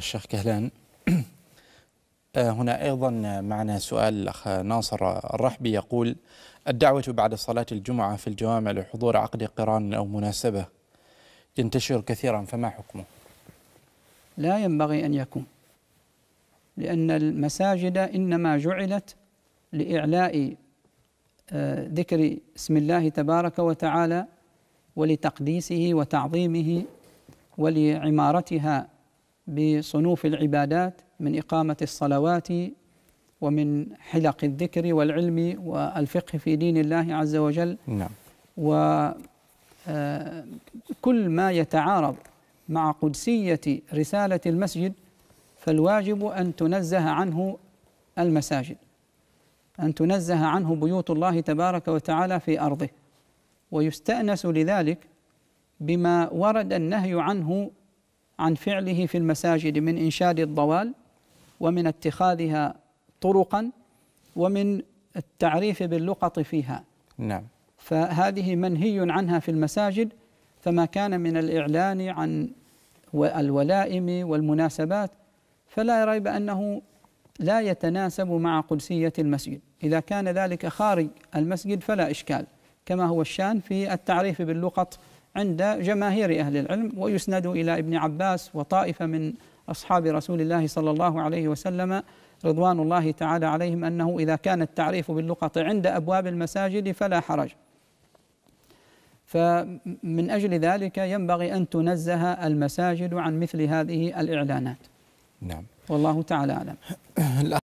الشيخ كهلان آه، هنا أيضا معنا سؤال الأخ ناصر الرحبي يقول الدعوة بعد صلاة الجمعة في الجوامع لحضور عقد قران أو مناسبة ينتشر كثيرا فما حكمه؟ لا ينبغي أن يكون لأن المساجد إنما جعلت لإعلاء آه، ذكر اسم الله تبارك وتعالى ولتقديسه وتعظيمه ولعمارتها بصنوف العبادات من إقامة الصلوات ومن حلق الذكر والعلم والفقه في دين الله عز وجل نعم وكل آه، ما يتعارض مع قدسية رسالة المسجد فالواجب أن تنزه عنه المساجد أن تنزه عنه بيوت الله تبارك وتعالى في أرضه ويستأنس لذلك بما ورد النهي عنه عن فعله في المساجد من انشاد الضوال ومن اتخاذها طرقا ومن التعريف باللقط فيها نعم فهذه منهي عنها في المساجد فما كان من الاعلان عن الولائم والمناسبات فلا ريب انه لا يتناسب مع قدسيه المسجد اذا كان ذلك خارج المسجد فلا اشكال كما هو الشان في التعريف باللقط عند جماهير أهل العلم ويسند إلى ابن عباس وطائفة من أصحاب رسول الله صلى الله عليه وسلم رضوان الله تعالى عليهم أنه إذا كان التعريف باللقط عند أبواب المساجد فلا حرج فمن أجل ذلك ينبغي أن تنزه المساجد عن مثل هذه الإعلانات نعم والله تعالى أعلم